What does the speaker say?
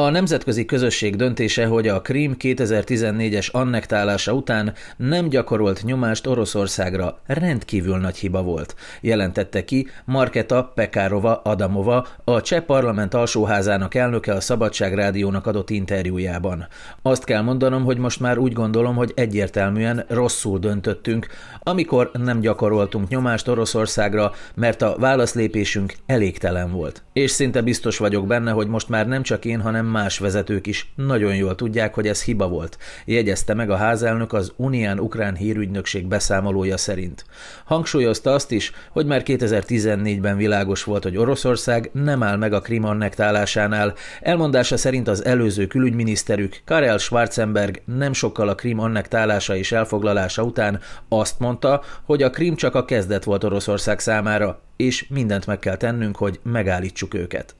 A nemzetközi közösség döntése, hogy a Krím 2014-es annektálása után nem gyakorolt nyomást Oroszországra rendkívül nagy hiba volt, jelentette ki Marketa Pekárova Adamova, a Cseh parlament alsóházának elnöke a Szabadság Rádiónak adott interjújában. Azt kell mondanom, hogy most már úgy gondolom, hogy egyértelműen rosszul döntöttünk, amikor nem gyakoroltunk nyomást Oroszországra, mert a válaszlépésünk elégtelen volt. És szinte biztos vagyok benne, hogy most már nem csak én, hanem más vezetők is nagyon jól tudják, hogy ez hiba volt, jegyezte meg a házelnök az Unián Ukrán Hírügynökség beszámolója szerint. Hangsúlyozta azt is, hogy már 2014-ben világos volt, hogy Oroszország nem áll meg a Krim annektálásánál. Elmondása szerint az előző külügyminiszterük, Karel Schwarzenberg nem sokkal a Krim annektálása és elfoglalása után azt mondta, hogy a Krim csak a kezdet volt Oroszország számára, és mindent meg kell tennünk, hogy megállítsuk őket.